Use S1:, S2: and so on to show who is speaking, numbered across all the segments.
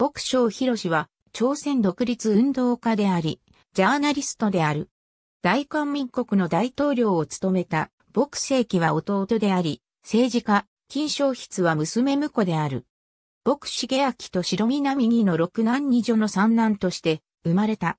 S1: 牧章氏は、朝鮮独立運動家であり、ジャーナリストである。
S2: 大韓民国の大統領を務めた、牧世紀は弟であり、政治家、金正筆は娘婿である。牧茂明と白南義の六男二女の三男として生まれた。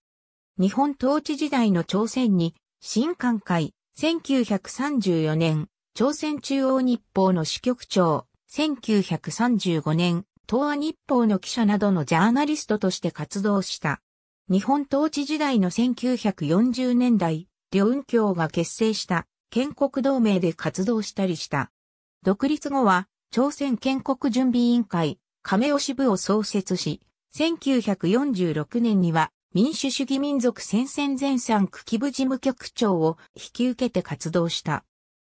S2: 日本統治時代の朝鮮に、新韓会、1934年、朝鮮中央日報の支局長、1935年、東亜日報の記者などのジャーナリストとして活動した。日本統治時代の1940年代、両運協が結成した建国同盟で活動したりした。独立後は、朝鮮建国準備委員会、亀尾支部を創設し、1946年には民主主義民族戦線前産区基部事務局長を引き受けて活動した。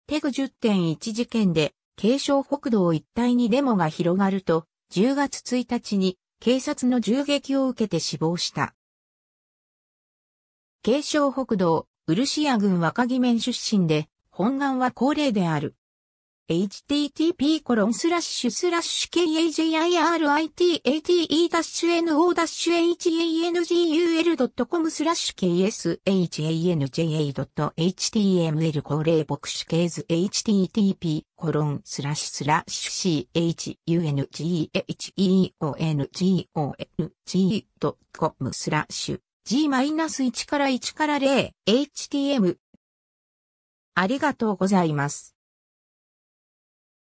S2: テグ10.1事件で、軽症北道一帯にデモが広がると、10月1日に警察の銃撃を受けて死亡した。軽症北道、ウルシア軍若木面出身で、本願は高齢である。http k a j i r i t e n o h a n g u l c o m スラッシュ kshanja.html 高齢牧師ケーズ http コロンスラッシュスラッシュ chungeongong.com スラッシュ g-1 から1から0
S1: htm l ありがとうございます。